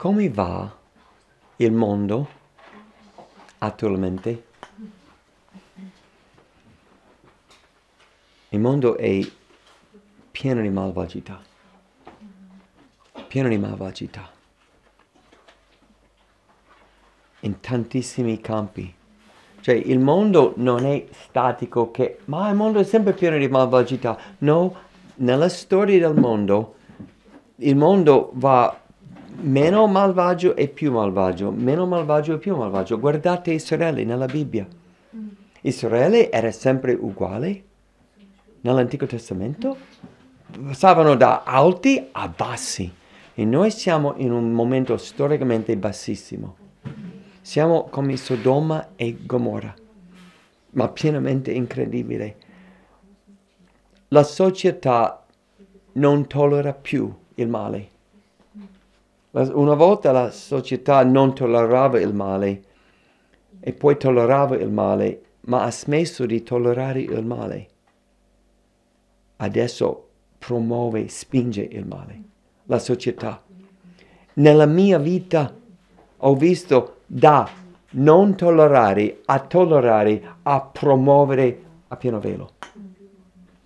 come va il mondo attualmente? Il mondo è pieno di malvagità, pieno di malvagità, in tantissimi campi. Cioè il mondo non è statico che, ma il mondo è sempre pieno di malvagità. No, nella storia del mondo il mondo va meno malvagio e più malvagio, meno malvagio e più malvagio. Guardate Israele nella Bibbia. Mm. Israele era sempre uguale nell'Antico Testamento, passavano da alti a bassi e noi siamo in un momento storicamente bassissimo. Siamo come Sodoma e Gomorra, ma pienamente incredibile. La società non tollera più il male una volta la società non tollerava il male e poi tollerava il male, ma ha smesso di tollerare il male. Adesso promuove, spinge il male, la società. Nella mia vita ho visto da non tollerare a tollerare, a promuovere a pieno velo.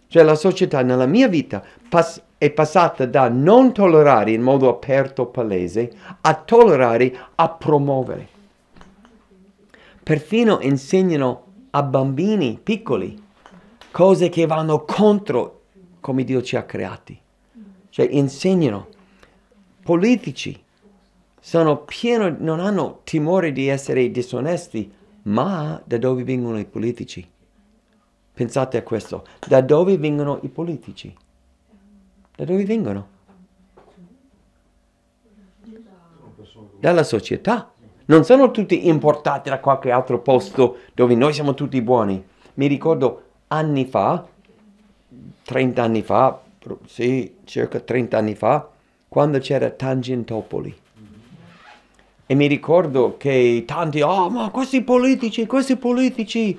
Cioè la società nella mia vita passa è passata da non tollerare in modo aperto palese a tollerare, a promuovere. Perfino insegnano a bambini piccoli cose che vanno contro come Dio ci ha creati. Cioè insegnano. Politici sono pieni, non hanno timore di essere disonesti, ma da dove vengono i politici? Pensate a questo, da dove vengono i politici? Da dove vengono? Dalla società. Non sono tutti importati da qualche altro posto dove noi siamo tutti buoni. Mi ricordo anni fa, 30 anni fa, sì, circa 30 anni fa, quando c'era Tangentopoli. E mi ricordo che tanti, oh ma questi politici, questi politici,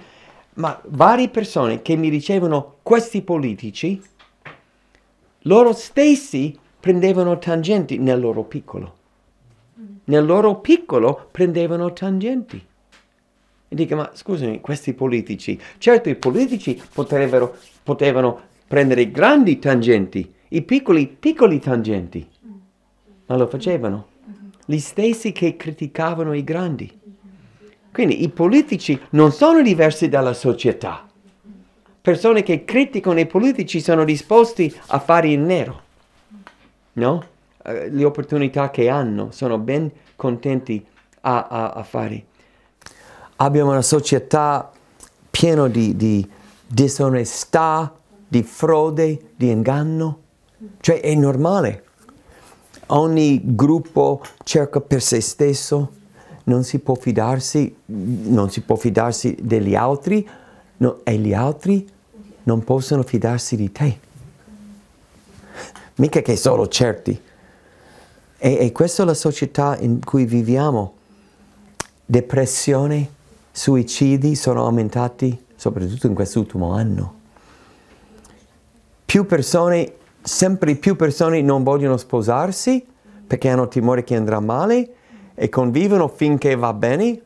ma varie persone che mi dicevano questi politici loro stessi prendevano tangenti nel loro piccolo. Nel loro piccolo prendevano tangenti. E dico, ma scusami, questi politici, certo i politici potrebbero, potevano prendere grandi tangenti, i piccoli, piccoli tangenti, ma lo facevano. Gli stessi che criticavano i grandi. Quindi i politici non sono diversi dalla società persone che criticano i politici sono disposti a fare in nero, no? Eh, le opportunità che hanno sono ben contenti a, a, a fare. Abbiamo una società piena di, di disonestà, di frode, di inganno, cioè è normale. Ogni gruppo cerca per se stesso, non si può fidarsi, non si può fidarsi degli altri, No, e gli altri non possono fidarsi di te. Mica che sono certi. E, e questa è la società in cui viviamo. Depressione, suicidi sono aumentati, soprattutto in quest'ultimo anno. Più persone, sempre più persone non vogliono sposarsi perché hanno timore che andrà male e convivono finché va bene.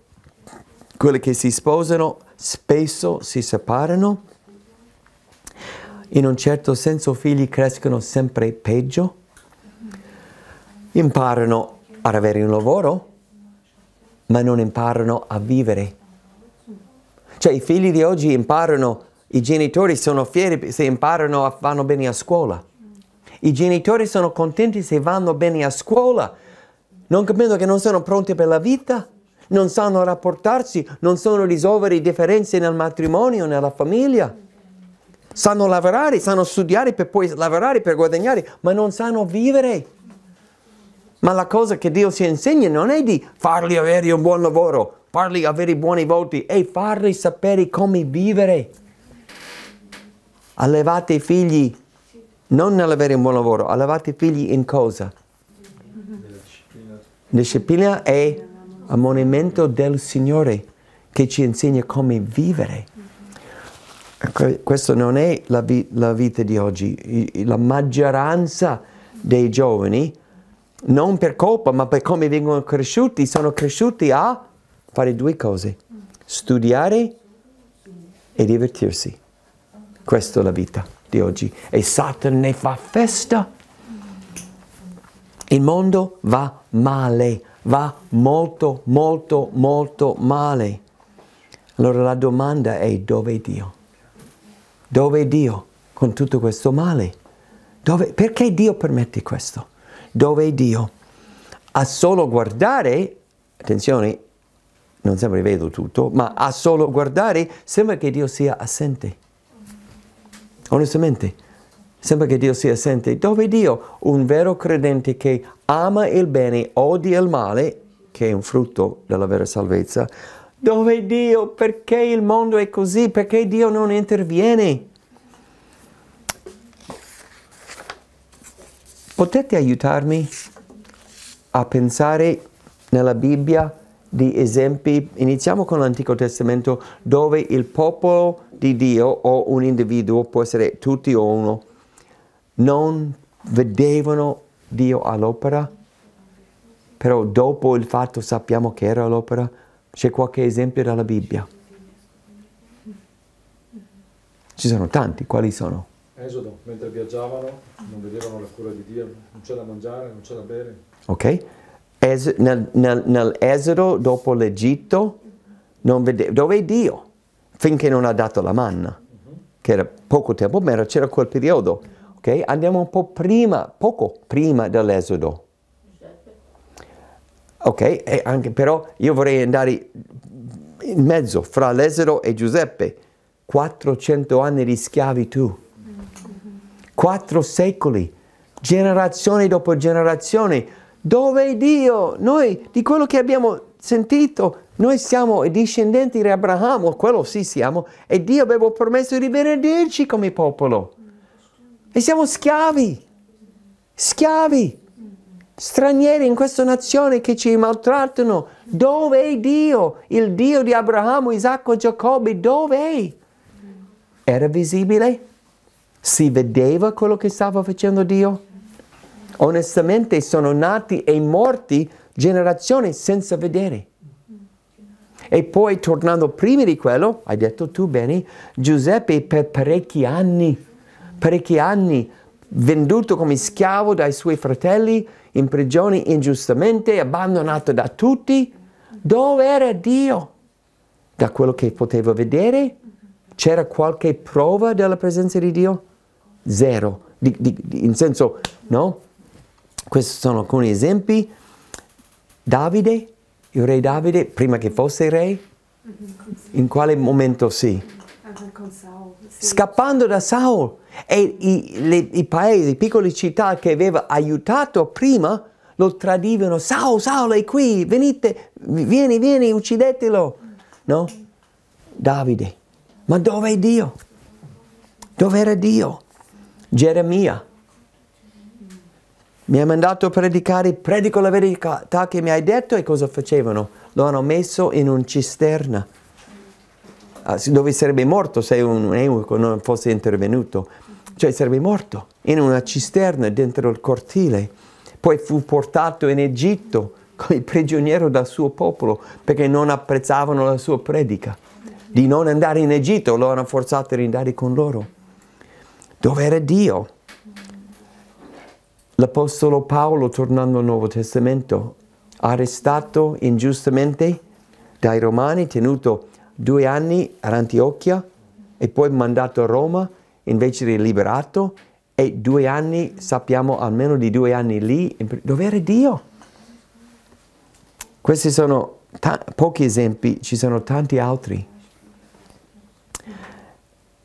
Quelli che si sposano spesso si separano in un certo senso figli crescono sempre peggio, imparano ad avere un lavoro, ma non imparano a vivere. Cioè i figli di oggi imparano, i genitori sono fieri se imparano, a, vanno bene a scuola. I genitori sono contenti se vanno bene a scuola, non capendo che non sono pronti per la vita, non sanno rapportarsi, non sanno risolvere le differenze nel matrimonio, nella famiglia sanno lavorare, sanno studiare per poi lavorare, per guadagnare, ma non sanno vivere. Ma la cosa che Dio ci insegna non è di farli avere un buon lavoro, farli avere buoni voti, è farli sapere come vivere. Allevate i figli, non nell'avere un buon lavoro, allevate i figli in cosa? Disciplina è ammonimento del Signore che ci insegna come vivere. Ecco, questo non è la, vi la vita di oggi. La maggioranza dei giovani, non per colpa, ma per come vengono cresciuti, sono cresciuti a fare due cose. Studiare e divertirsi. Questa è la vita di oggi. E Satan ne fa festa. Il mondo va male, va molto, molto, molto male. Allora la domanda è dove è Dio? Dove è Dio con tutto questo male? Dove, perché Dio permette questo? Dove è Dio? A solo guardare, attenzione, non sempre vedo tutto, ma a solo guardare sembra che Dio sia assente. Onestamente, sembra che Dio sia assente. Dove è Dio? Un vero credente che ama il bene, odia il male, che è un frutto della vera salvezza, dove Dio? Perché il mondo è così? Perché Dio non interviene? Potete aiutarmi a pensare nella Bibbia di esempi, iniziamo con l'Antico Testamento, dove il popolo di Dio o un individuo, può essere tutti o uno, non vedevano Dio all'opera, però dopo il fatto sappiamo che era all'opera, c'è qualche esempio dalla Bibbia? Ci sono tanti, quali sono? Esodo, mentre viaggiavano non vedevano la cura di Dio, non c'è da mangiare, non c'è da bere. Ok, es- nel, nel, nell'Esodo dopo l'Egitto non vede- dove è Dio? Finché non ha dato la manna, uh-huh. che era poco tempo, ma c'era quel periodo. Ok, andiamo un po' prima, poco prima dell'Esodo. Ok, anche, però io vorrei andare in mezzo fra Lesero e Giuseppe. 400 anni di schiavitù, 4 secoli, generazione dopo generazione. Dove è Dio? Noi, di quello che abbiamo sentito, noi siamo i discendenti di Abramo, quello sì siamo, e Dio aveva promesso di benedirci come popolo. E siamo schiavi, schiavi stranieri in questa nazione che ci maltrattano. Dove è Dio? Il Dio di Abramo, Isacco, Giacobbe, dove è? Era visibile? Si vedeva quello che stava facendo Dio? Onestamente sono nati e morti generazioni senza vedere. E poi, tornando prima di quello, hai detto tu bene, Giuseppe per parecchi anni, parecchi anni, venduto come schiavo dai suoi fratelli, in prigione ingiustamente, abbandonato da tutti. Dove era Dio? Da quello che potevo vedere, c'era qualche prova della presenza di Dio? Zero. Di, di, di, in senso, no? Questi sono alcuni esempi. Davide, il re Davide, prima che fosse re, in quale momento sì? Saul, sì. Scappando da Saul e i, le, i paesi, piccole città che aveva aiutato prima lo tradivano. Saul, Saul è qui, venite, vieni, vieni, uccidetelo. No? Davide, ma dove è Dio? Dove era Dio? Geremia mi ha mandato a predicare, predico la verità che mi hai detto e cosa facevano? Lo hanno messo in un cisterna. Ah, dove sarebbe morto se un eunuco non fosse intervenuto, cioè sarebbe morto in una cisterna dentro il cortile, poi fu portato in Egitto come prigioniero dal suo popolo perché non apprezzavano la sua predica. Di non andare in Egitto lo hanno forzato ad andare con loro. Dove era Dio? L'Apostolo Paolo, tornando al Nuovo Testamento, arrestato ingiustamente dai Romani, tenuto due anni ad Antiochia e poi mandato a Roma invece di liberato e due anni, sappiamo almeno di due anni lì, dove era Dio? Questi sono pochi esempi, ci sono tanti altri.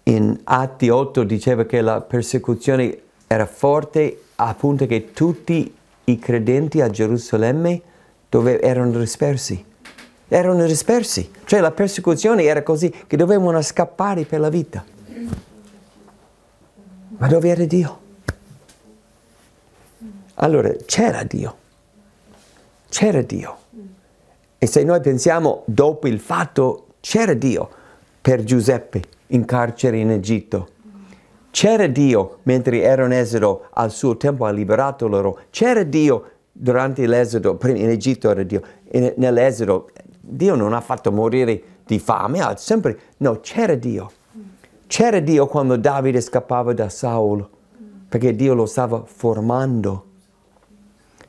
In Atti 8 diceva che la persecuzione era forte appunto punto che tutti i credenti a Gerusalemme dove erano dispersi erano dispersi, cioè la persecuzione era così che dovevano scappare per la vita. Ma dove era Dio? Allora c'era Dio, c'era Dio. E se noi pensiamo dopo il fatto, c'era Dio per Giuseppe in carcere in Egitto. C'era Dio mentre erano in esodo, al suo tempo ha liberato loro. C'era Dio durante l'esodo, in Egitto era Dio, nell'esodo Dio non ha fatto morire di fame, ha sempre, no, c'era Dio. C'era Dio quando Davide scappava da Saul, perché Dio lo stava formando.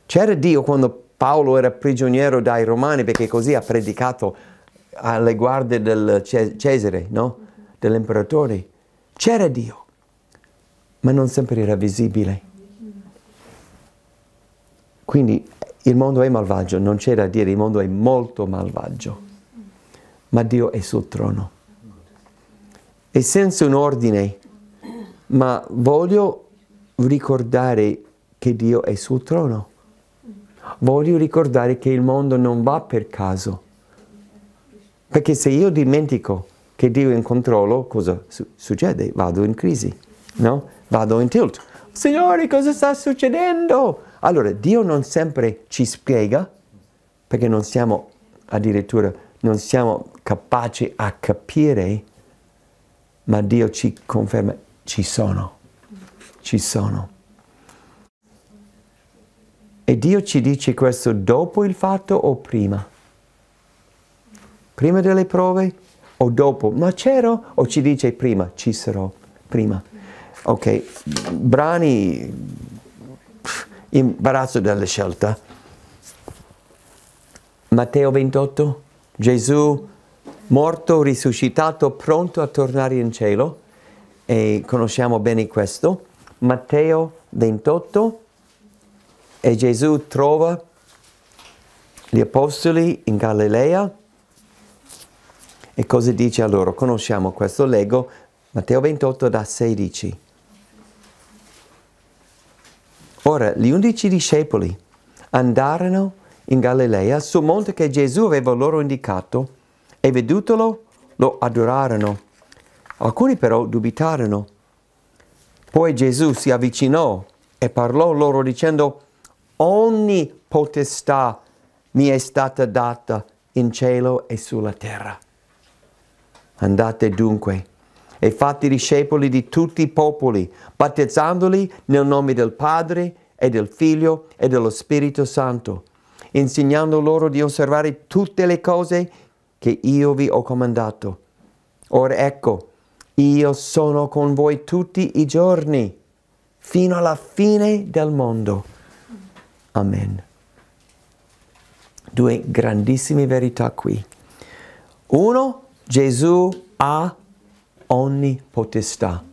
C'era Dio quando Paolo era prigioniero dai romani, perché così ha predicato alle guardie del Cesare, no? dell'imperatore. C'era Dio, ma non sempre era visibile. Quindi il mondo è malvagio, non c'è da dire, il mondo è molto malvagio, ma Dio è sul trono. E senza un ordine, ma voglio ricordare che Dio è sul trono. Voglio ricordare che il mondo non va per caso. Perché se io dimentico che Dio è in controllo, cosa su succede? Vado in crisi, no? Vado in tilt. Signore, cosa sta succedendo? Allora, Dio non sempre ci spiega, perché non siamo addirittura, non siamo capaci a capire, ma Dio ci conferma, ci sono, ci sono. E Dio ci dice questo dopo il fatto o prima? Prima delle prove o dopo? Ma c'ero o ci dice prima? Ci sarò prima. Ok, brani imbarazzo della scelta. Matteo 28, Gesù morto, risuscitato, pronto a tornare in cielo e conosciamo bene questo. Matteo 28 e Gesù trova gli apostoli in Galilea e cosa dice a loro? Conosciamo questo, leggo Matteo 28 da 16. Ora, gli undici discepoli andarono in Galilea sul monte che Gesù aveva loro indicato e vedutolo lo adorarono. Alcuni però dubitarono. Poi Gesù si avvicinò e parlò loro dicendo, ogni potestà mi è stata data in cielo e sulla terra. Andate dunque e fatti discepoli di tutti i popoli, battezzandoli nel nome del Padre e del Figlio e dello Spirito Santo, insegnando loro di osservare tutte le cose che io vi ho comandato. Ora ecco, io sono con voi tutti i giorni, fino alla fine del mondo. Amen. Due grandissime verità qui. Uno, Gesù ha ogni potestà.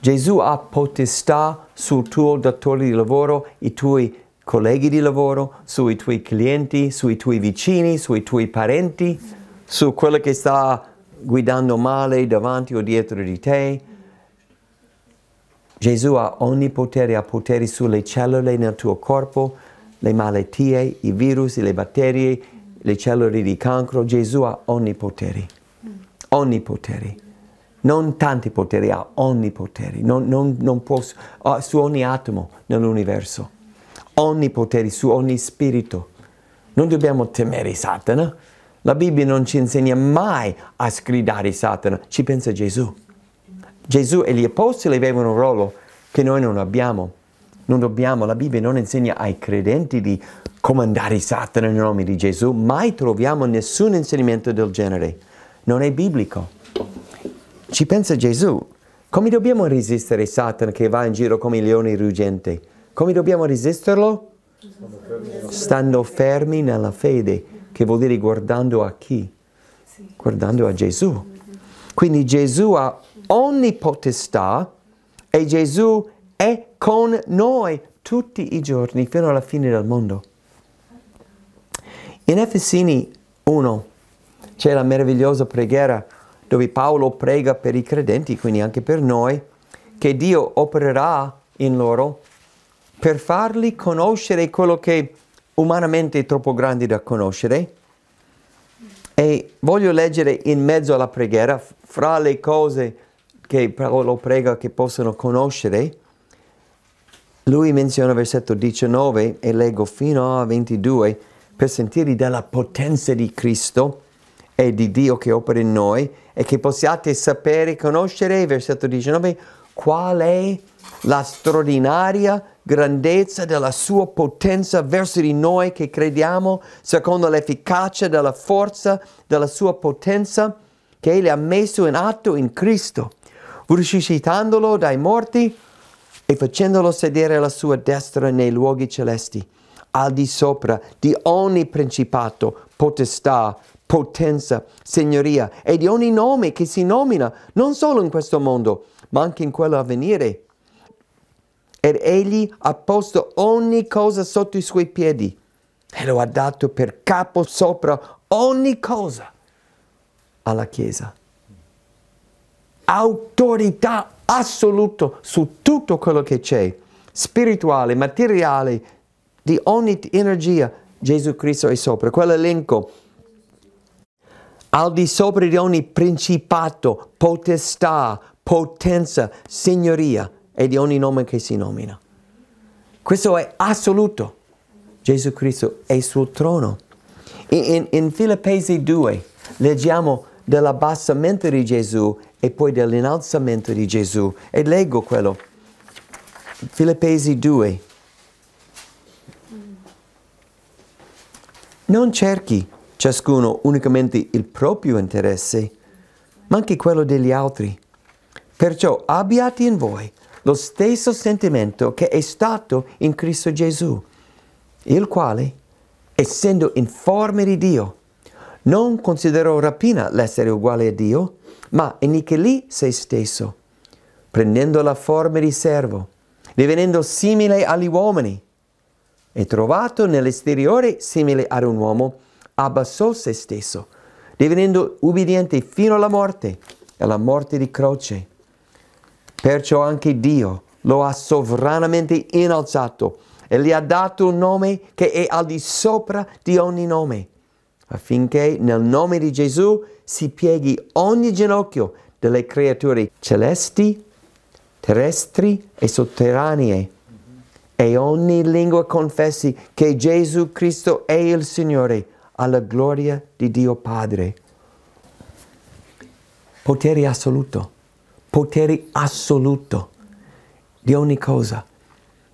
Gesù ha potestà sul tuo datore di lavoro, i tuoi colleghi di lavoro, sui tuoi clienti, sui tuoi vicini, sui tuoi parenti, su quello che sta guidando male davanti o dietro di te. Gesù ha ogni potere, ha poteri sulle cellule nel tuo corpo, le malattie, i virus, le batterie, le cellule di cancro. Gesù ha ogni potere, ogni potere non tanti poteri, ha ogni potere, non, non, non può, ah, su ogni atomo nell'universo, ogni potere, su ogni spirito. Non dobbiamo temere Satana. La Bibbia non ci insegna mai a sgridare Satana, ci pensa Gesù. Gesù e gli apostoli avevano un ruolo che noi non abbiamo. Non dobbiamo, la Bibbia non insegna ai credenti di comandare Satana nel nome di Gesù, mai troviamo nessun insegnamento del genere. Non è biblico. Ci pensa Gesù. Come dobbiamo resistere Satana che va in giro come il leone ruggente? Come dobbiamo resisterlo? Stando fermi nella fede, che vuol dire guardando a chi? Guardando a Gesù. Quindi Gesù ha ogni potestà e Gesù è con noi tutti i giorni fino alla fine del mondo. In Efesini 1 c'è la meravigliosa preghiera dove Paolo prega per i credenti, quindi anche per noi, che Dio opererà in loro per farli conoscere quello che umanamente è troppo grande da conoscere. E voglio leggere in mezzo alla preghiera, fra le cose che Paolo prega che possano conoscere, lui menziona versetto 19 e leggo fino a 22 per sentire della potenza di Cristo è di Dio che opera in noi e che possiate sapere, e conoscere, versetto 19, qual è la straordinaria grandezza della sua potenza verso di noi che crediamo, secondo l'efficacia della forza della sua potenza che Egli ha messo in atto in Cristo, risuscitandolo dai morti e facendolo sedere alla sua destra nei luoghi celesti, al di sopra di ogni principato, potestà, potenza, signoria e di ogni nome che si nomina, non solo in questo mondo, ma anche in quello a venire. Ed egli ha posto ogni cosa sotto i suoi piedi e lo ha dato per capo sopra ogni cosa alla Chiesa. Autorità assoluta su tutto quello che c'è, spirituale, materiale, di ogni energia, Gesù Cristo è sopra. Quell'elenco al di sopra di ogni principato, potestà, potenza, signoria e di ogni nome che si nomina. Questo è assoluto. Gesù Cristo è sul trono. In, in Filippesi 2 leggiamo dell'abbassamento di Gesù e poi dell'innalzamento di Gesù. E leggo quello. Filippesi 2. Non cerchi ciascuno unicamente il proprio interesse, ma anche quello degli altri. Perciò abbiate in voi lo stesso sentimento che è stato in Cristo Gesù, il quale, essendo in forma di Dio, non considerò rapina l'essere uguale a Dio, ma annichilì se stesso, prendendo la forma di servo, divenendo simile agli uomini, e trovato nell'esteriore simile ad un uomo, abbassò se stesso, divenendo ubbidiente fino alla morte, alla morte di croce. Perciò anche Dio lo ha sovranamente innalzato e gli ha dato un nome che è al di sopra di ogni nome, affinché nel nome di Gesù si pieghi ogni ginocchio delle creature celesti, terrestri e sotterranee e ogni lingua confessi che Gesù Cristo è il Signore alla gloria di Dio Padre. Potere assoluto, potere assoluto di ogni cosa.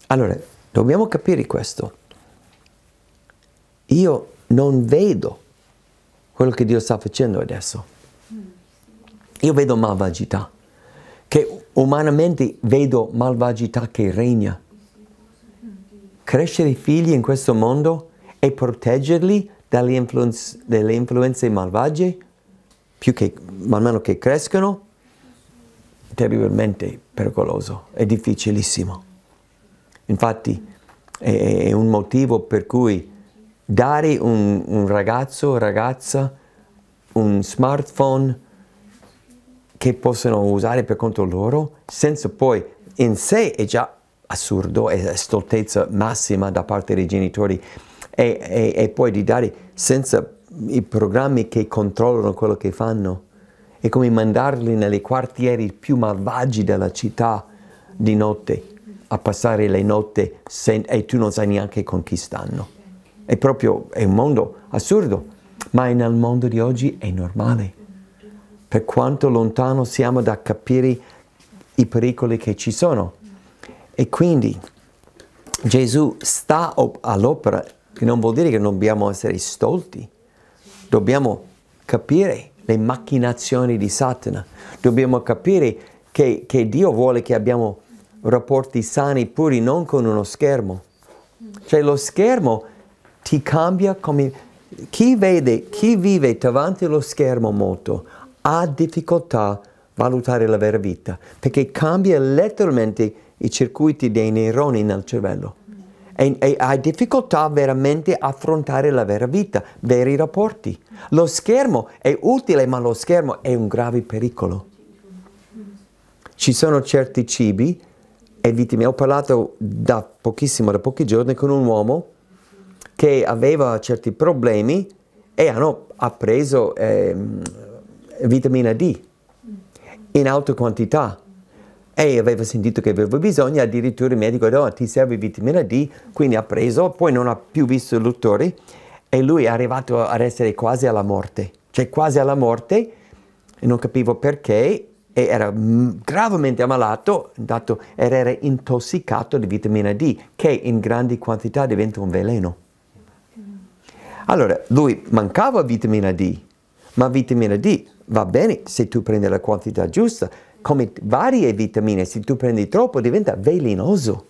Allora, dobbiamo capire questo. Io non vedo quello che Dio sta facendo adesso. Io vedo malvagità, che umanamente vedo malvagità che regna. Crescere i figli in questo mondo e proteggerli dalle, influenze, dalle influenze malvagie, più che man mano che crescono, terribilmente pericoloso, è difficilissimo. Infatti è, è un motivo per cui dare un, un ragazzo o ragazza un smartphone che possono usare per conto loro, senza poi in sé è già assurdo, è stoltezza massima da parte dei genitori e, e, e poi di dare senza i programmi che controllano quello che fanno. È come mandarli nei quartieri più malvagi della città di notte a passare le notti e tu non sai neanche con chi stanno. È proprio è un mondo assurdo, ma nel mondo di oggi è normale. Per quanto lontano siamo da capire i pericoli che ci sono. E quindi Gesù sta all'opera che non vuol dire che non dobbiamo essere stolti, dobbiamo capire le macchinazioni di Satana, dobbiamo capire che, che Dio vuole che abbiamo rapporti sani puri, non con uno schermo. Cioè lo schermo ti cambia come... Chi vede, chi vive davanti allo schermo molto ha difficoltà a valutare la vera vita, perché cambia letteralmente i circuiti dei neuroni nel cervello e, e hai difficoltà veramente a affrontare la vera vita, veri rapporti. Lo schermo è utile, ma lo schermo è un grave pericolo. Ci sono certi cibi e vittime. Ho parlato da pochissimo, da pochi giorni, con un uomo che aveva certi problemi e hanno, ha preso eh, vitamina D in alta quantità e aveva sentito che aveva bisogno, addirittura il medico ha detto oh, ti serve vitamina D, quindi ha preso, poi non ha più visto il dottore e lui è arrivato ad essere quasi alla morte, cioè quasi alla morte e non capivo perché e era mm, gravemente ammalato dato, ed era intossicato di vitamina D che in grandi quantità diventa un veleno. Allora, lui mancava vitamina D, ma vitamina D va bene se tu prendi la quantità giusta, come varie vitamine, se tu prendi troppo diventa velenoso.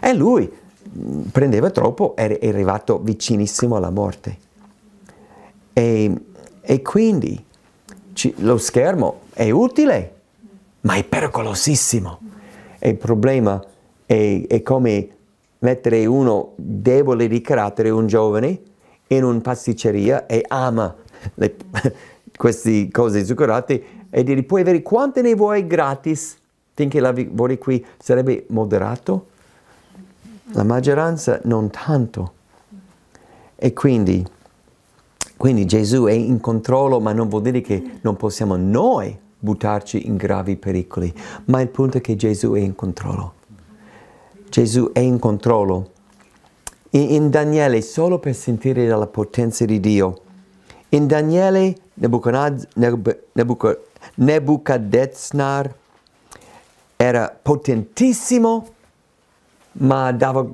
E lui mm, prendeva troppo e è arrivato vicinissimo alla morte. E, e quindi ci, lo schermo è utile, ma è pericolosissimo. E il problema è, è come mettere uno debole di carattere, un giovane, in una pasticceria e ama le, queste cose zuccherate e dire puoi avere quante ne vuoi gratis finché la voli qui sarebbe moderato? La maggioranza non tanto. E quindi, quindi Gesù è in controllo, ma non vuol dire che non possiamo noi buttarci in gravi pericoli, ma il punto è che Gesù è in controllo. Gesù è in controllo. In, in Daniele, solo per sentire la potenza di Dio, in Daniele Nebuchadnezzar era potentissimo, ma dava,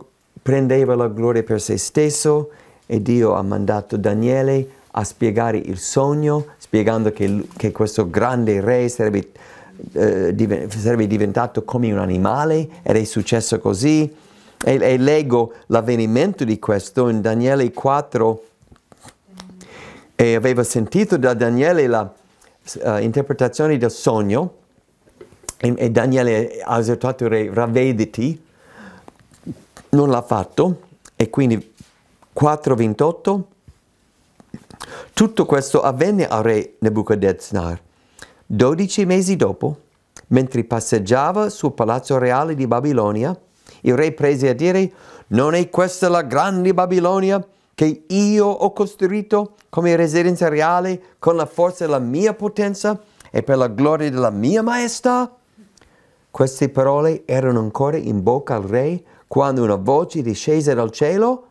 prendeva la gloria per se stesso e Dio ha mandato Daniele a spiegare il sogno, spiegando che, che questo grande re sarebbe, eh, sarebbe, diventato come un animale ed è successo così. E, e leggo l'avvenimento di questo in Daniele 4, e aveva sentito da Daniele l'interpretazione eh, uh, del sogno e, e Daniele ha esortato il re, ravvediti, non l'ha fatto e quindi 4.28 tutto questo avvenne al re Nebuchadnezzar. Dodici mesi dopo, mentre passeggiava sul palazzo reale di Babilonia, il re prese a dire, non è questa la grande Babilonia? che io ho costruito come residenza reale con la forza della mia potenza e per la gloria della mia maestà? Queste parole erano ancora in bocca al re quando una voce discese dal cielo.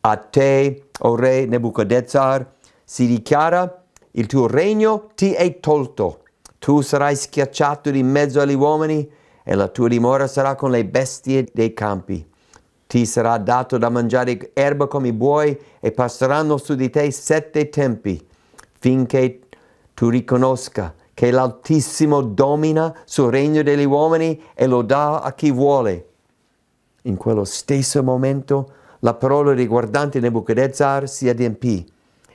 A te, o re Nebuchadnezzar, si dichiara, il tuo regno ti è tolto. Tu sarai schiacciato di mezzo agli uomini e la tua dimora sarà con le bestie dei campi. Ti sarà dato da mangiare erba come i buoi e passeranno su di te sette tempi, finché tu riconosca che l'Altissimo domina sul regno degli uomini e lo dà a chi vuole. In quello stesso momento la parola riguardante Nebuchadnezzar si adempì.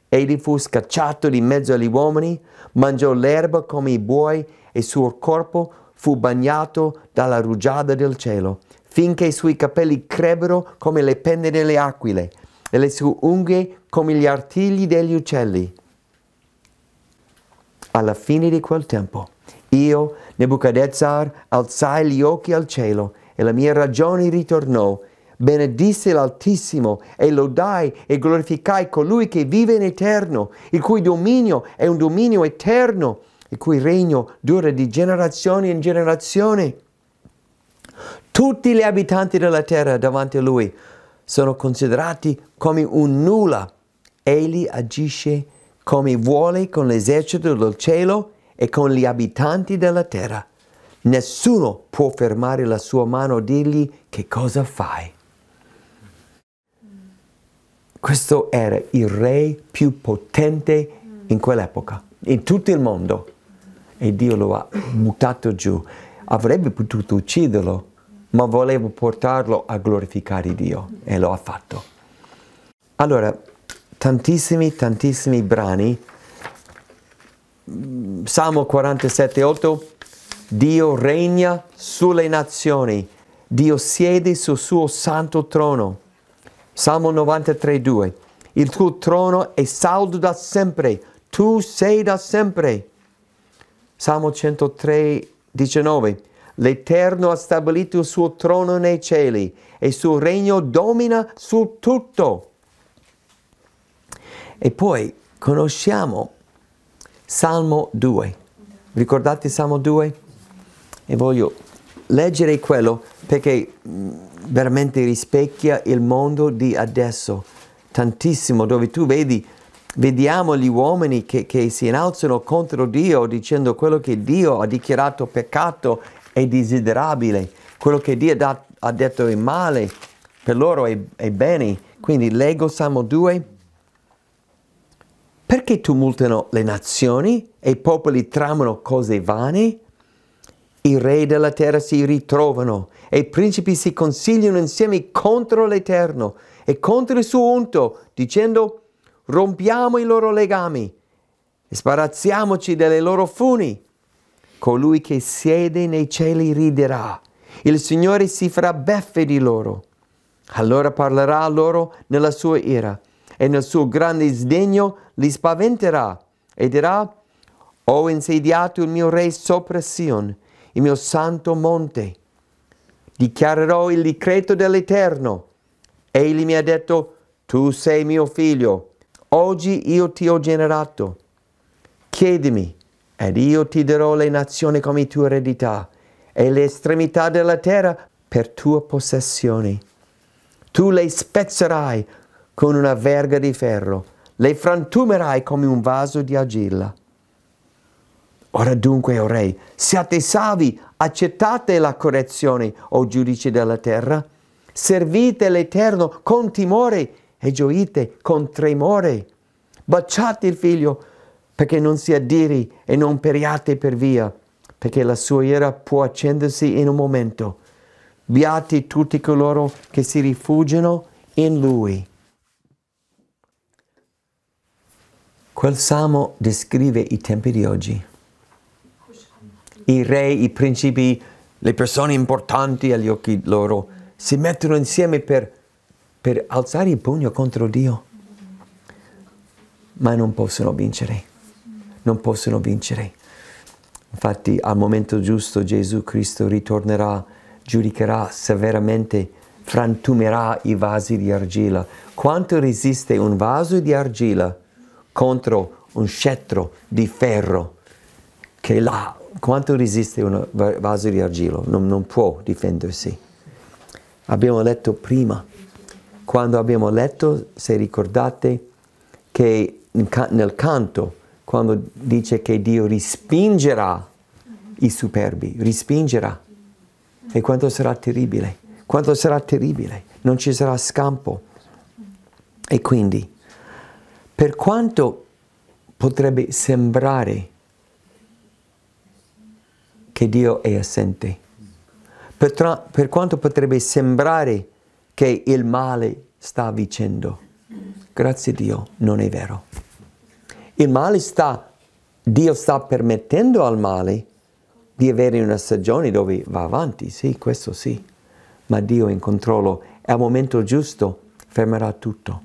Egli fu scacciato di mezzo agli uomini, mangiò l'erba come i buoi e il suo corpo fu bagnato dalla rugiada del cielo finché i suoi capelli crebbero come le penne delle aquile e le sue unghie come gli artigli degli uccelli. Alla fine di quel tempo, io, Nebuchadnezzar, alzai gli occhi al cielo e la mia ragione ritornò. Benedisse l'Altissimo e lodai e glorificai colui che vive in eterno, il cui dominio è un dominio eterno, il cui regno dura di generazione in generazione. Tutti gli abitanti della terra davanti a lui sono considerati come un nulla. Egli agisce come vuole con l'esercito del cielo e con gli abitanti della terra. Nessuno può fermare la sua mano e dirgli che cosa fai. Questo era il re più potente in quell'epoca, in tutto il mondo. E Dio lo ha buttato giù. Avrebbe potuto ucciderlo, ma volevo portarlo a glorificare Dio e lo ha fatto. Allora, tantissimi, tantissimi brani. Salmo 47, 8. Dio regna sulle nazioni, Dio siede sul suo santo trono. Salmo 93, 2. Il tuo trono è saldo da sempre, tu sei da sempre. Salmo 103, 19. L'Eterno ha stabilito il suo trono nei cieli e il suo regno domina su tutto. E poi conosciamo Salmo 2. Ricordate Salmo 2? E voglio leggere quello perché mm, veramente rispecchia il mondo di adesso tantissimo, dove tu vedi, vediamo gli uomini che, che si innalzano contro Dio dicendo quello che Dio ha dichiarato peccato è desiderabile, quello che Dio da, ha detto è male, per loro è, è bene. Quindi leggo Salmo 2. Perché tumultano le nazioni e i popoli tramano cose vane? I re della terra si ritrovano e i principi si consigliano insieme contro l'Eterno e contro il suo unto, dicendo rompiamo i loro legami e sparazziamoci delle loro funi colui che siede nei cieli riderà, il Signore si farà beffe di loro. Allora parlerà loro nella sua ira e nel suo grande sdegno li spaventerà e dirà, ho insediato il mio re sopra Sion, il mio santo monte. Dichiarerò il decreto dell'Eterno. Egli mi ha detto, tu sei mio figlio, oggi io ti ho generato. Chiedimi ed io ti darò le nazioni come tua eredità e le estremità della terra per tua possessione. Tu le spezzerai con una verga di ferro, le frantumerai come un vaso di argilla. Ora dunque, o oh re, siate savi, accettate la correzione, o giudici della terra, servite l'Eterno con timore e gioite con tremore, baciate il figlio perché non si adiri e non periate per via, perché la sua ira può accendersi in un momento. Beati tutti coloro che si rifugiano in lui. Quel salmo descrive i tempi di oggi. I re, i principi, le persone importanti agli occhi loro si mettono insieme per, per alzare il pugno contro Dio, ma non possono vincere non possono vincere. Infatti al momento giusto Gesù Cristo ritornerà, giudicherà severamente, frantumerà i vasi di argilla. Quanto resiste un vaso di argilla contro un scettro di ferro che là, quanto resiste un vaso di argilla? Non, non può difendersi. Abbiamo letto prima, quando abbiamo letto, se ricordate, che nel canto quando dice che Dio rispingerà i superbi, rispingerà. E quanto sarà terribile, quanto sarà terribile, non ci sarà scampo. E quindi, per quanto potrebbe sembrare che Dio è assente, per, per quanto potrebbe sembrare che il male sta vincendo, grazie a Dio non è vero. Il male sta, Dio sta permettendo al male di avere una stagione dove va avanti, sì, questo sì, ma Dio è in controllo e al momento giusto fermerà tutto.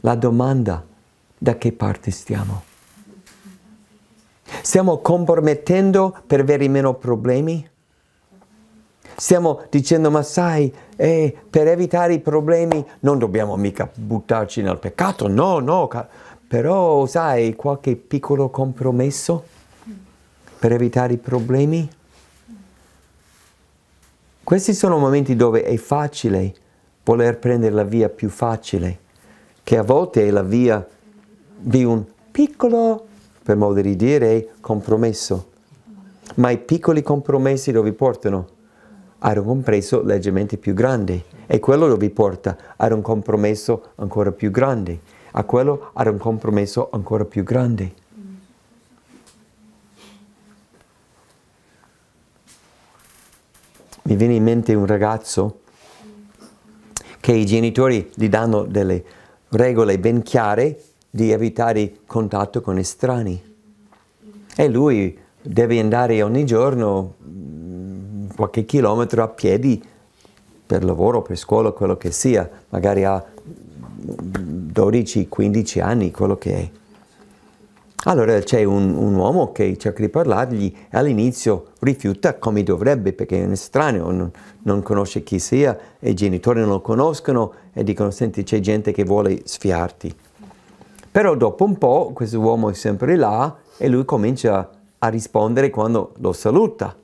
La domanda, da che parte stiamo? Stiamo compromettendo per avere meno problemi? Stiamo dicendo, ma sai, eh, per evitare i problemi non dobbiamo mica buttarci nel peccato, no, no, però sai, qualche piccolo compromesso per evitare i problemi? Questi sono momenti dove è facile voler prendere la via più facile, che a volte è la via di un piccolo, per modo di dire, compromesso. Ma i piccoli compromessi dove portano? Ad un compromesso leggermente più grande. E quello dove porta ad un compromesso ancora più grande a quello era un compromesso ancora più grande. Mi viene in mente un ragazzo che i genitori gli danno delle regole ben chiare di evitare contatto con estranei. E lui deve andare ogni giorno mm, qualche chilometro a piedi per lavoro, per scuola, quello che sia, magari ha 12-15 anni, quello che è. Allora c'è un, un, uomo che cerca di parlargli e all'inizio rifiuta come dovrebbe perché è un estraneo, non, non, conosce chi sia, e i genitori non lo conoscono e dicono senti c'è gente che vuole sfiarti. Però dopo un po' questo uomo è sempre là e lui comincia a rispondere quando lo saluta.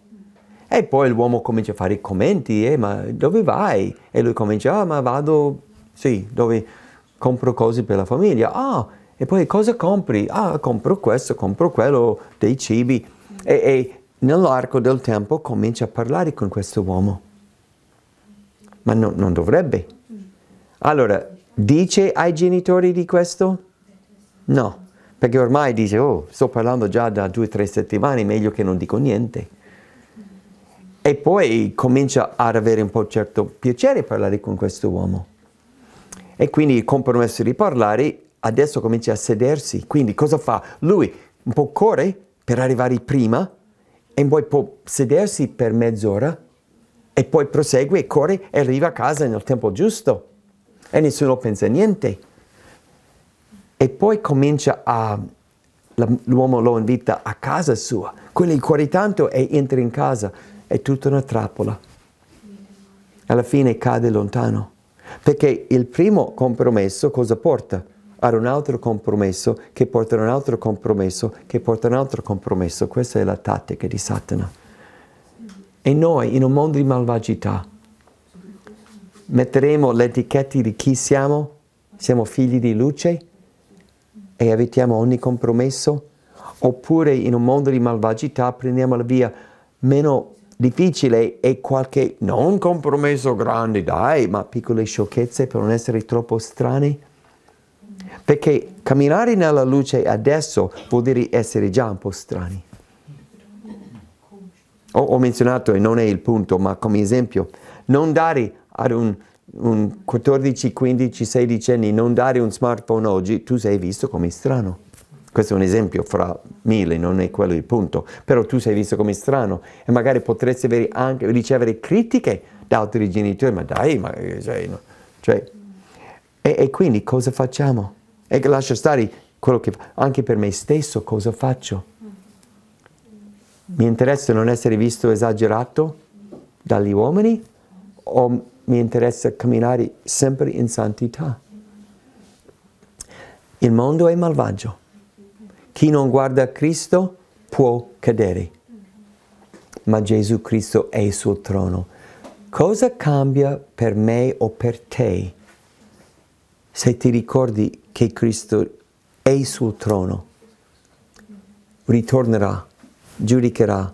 E poi l'uomo comincia a fare i commenti, eh, ma dove vai? E lui comincia, ah ma vado, sì, dove compro cose per la famiglia, ah, e poi cosa compri? Ah, compro questo, compro quello, dei cibi. E, e nell'arco del tempo comincia a parlare con questo uomo. Ma no, non dovrebbe. Allora, dice ai genitori di questo? No, perché ormai dice, oh, sto parlando già da due o tre settimane, meglio che non dico niente. E poi comincia ad avere un po' certo piacere parlare con questo uomo. E quindi il compromesso di parlare adesso comincia a sedersi. Quindi cosa fa? Lui un po' corre per arrivare prima e poi può sedersi per mezz'ora e poi prosegue e corre e arriva a casa nel tempo giusto e nessuno pensa niente. E poi comincia a... l'uomo lo invita a casa sua, quello il cuore tanto e entra in casa, è tutta una trappola. Alla fine cade lontano. Perché il primo compromesso cosa porta? Ad un altro compromesso, che porta ad un altro compromesso, che porta ad un altro compromesso. Questa è la tattica di Satana. E noi, in un mondo di malvagità, metteremo l'etichetta di chi siamo? Siamo figli di luce? E evitiamo ogni compromesso? Oppure in un mondo di malvagità prendiamo la via meno difficile e qualche non compromesso grande, dai, ma piccole sciocchezze per non essere troppo strani? Perché camminare nella luce adesso vuol dire essere già un po' strani. Ho, ho menzionato, e non è il punto, ma come esempio, non dare ad un, un 14, 15, 16 anni, non dare un smartphone oggi, tu sei visto come strano. Questo è un esempio fra mille, non è quello il punto, però tu sei visto come strano e magari potresti anche, ricevere critiche da altri genitori, ma dai, ma, eh, sei, no. cioè, e, e, quindi cosa facciamo? E lascio stare quello che anche per me stesso cosa faccio? Mi interessa non essere visto esagerato dagli uomini o mi interessa camminare sempre in santità? Il mondo è malvagio. Chi non guarda Cristo può cadere, ma Gesù Cristo è sul trono. Cosa cambia per me o per te se ti ricordi che Cristo è sul trono? Ritornerà, giudicherà,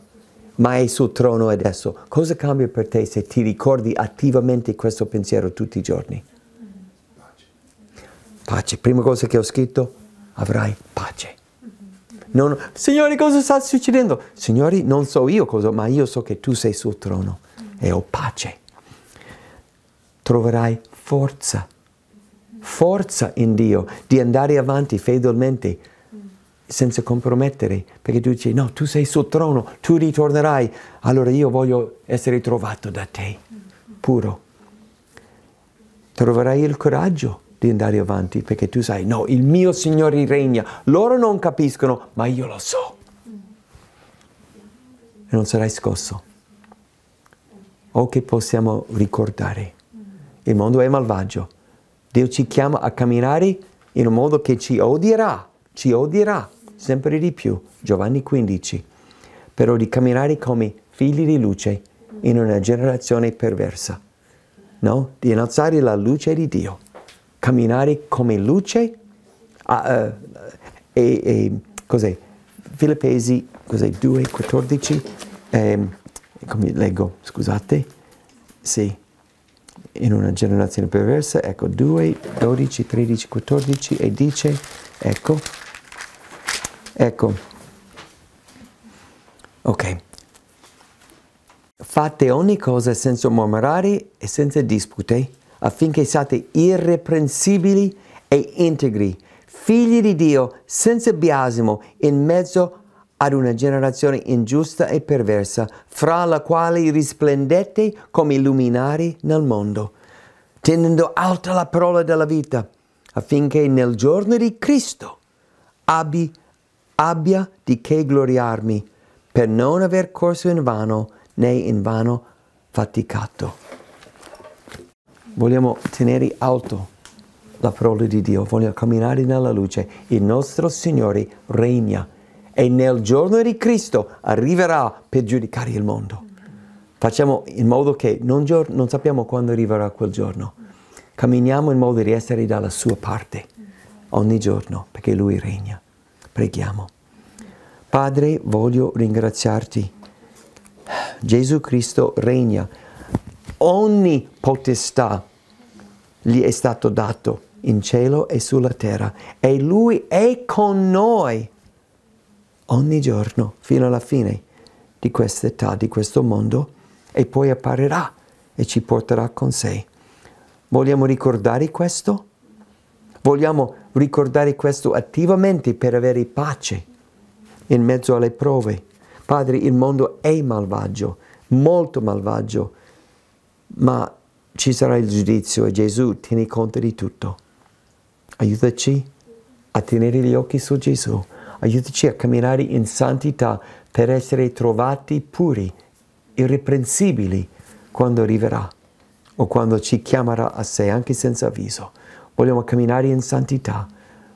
ma è sul trono adesso. Cosa cambia per te se ti ricordi attivamente questo pensiero tutti i giorni? Pace. Pace. Prima cosa che ho scritto, avrai pace. Non, Signore, cosa sta succedendo? Signori, non so io cosa, ma io so che tu sei sul trono e ho pace. Troverai forza, forza in Dio di andare avanti fedelmente senza compromettere, perché tu dici no, tu sei sul trono, tu ritornerai, allora io voglio essere trovato da te, puro. Troverai il coraggio di andare avanti perché tu sai, no, il mio Signore regna, loro non capiscono, ma io lo so. E non sarai scosso. O che possiamo ricordare, il mondo è malvagio, Dio ci chiama a camminare in un modo che ci odierà, ci odierà sempre di più, Giovanni 15, però di camminare come figli di luce in una generazione perversa, no? Di innalzare la luce di Dio camminare come luce. Ah, eh, eh, cos'è? Filippesi cos'è? 2, 14. Eh, come leggo, scusate. Sì. In una generazione perversa, ecco 2, 12, 13, 14 e dice, ecco, ecco, ok, fate ogni cosa senza mormorare e senza dispute affinché siate irreprensibili e integri, figli di Dio senza biasimo in mezzo ad una generazione ingiusta e perversa, fra la quale risplendete come luminari nel mondo, tenendo alta la parola della vita, affinché nel giorno di Cristo abbi, abbia di che gloriarmi, per non aver corso in vano né in vano faticato. Vogliamo tenere alto la parola di Dio, vogliamo camminare nella luce. Il nostro Signore regna e nel giorno di Cristo arriverà per giudicare il mondo. Facciamo in modo che non, non sappiamo quando arriverà quel giorno. Camminiamo in modo di essere dalla sua parte ogni giorno perché Lui regna. Preghiamo. Padre, voglio ringraziarti. Gesù Cristo regna ogni potestà gli è stato dato in cielo e sulla terra e lui è con noi ogni giorno fino alla fine di questa età, di questo mondo e poi apparirà e ci porterà con sé. Vogliamo ricordare questo? Vogliamo ricordare questo attivamente per avere pace in mezzo alle prove. Padre, il mondo è malvagio, molto malvagio ma ci sarà il giudizio e Gesù tiene conto di tutto. Aiutaci a tenere gli occhi su Gesù, aiutaci a camminare in santità per essere trovati puri, irreprensibili quando arriverà o quando ci chiamerà a sé anche senza avviso. Vogliamo camminare in santità,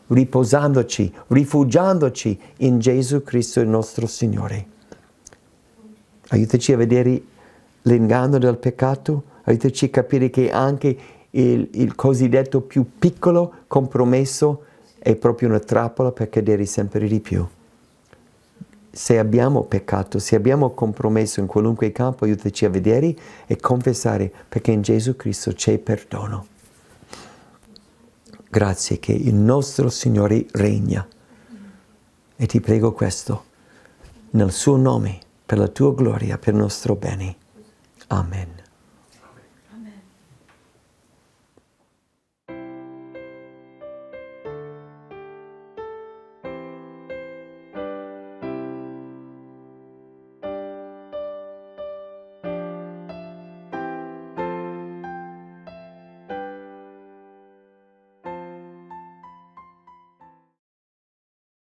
riposandoci, rifugiandoci in Gesù Cristo il nostro Signore. Aiutaci a vedere l'inganno del peccato, aiutaci a capire che anche il, il, cosiddetto più piccolo compromesso è proprio una trappola per cadere sempre di più. Se abbiamo peccato, se abbiamo compromesso in qualunque campo, aiutaci a vedere e confessare, perché in Gesù Cristo c'è perdono. Grazie che il nostro Signore regna. E ti prego questo, nel suo nome, per la tua gloria, per il nostro bene. Amen.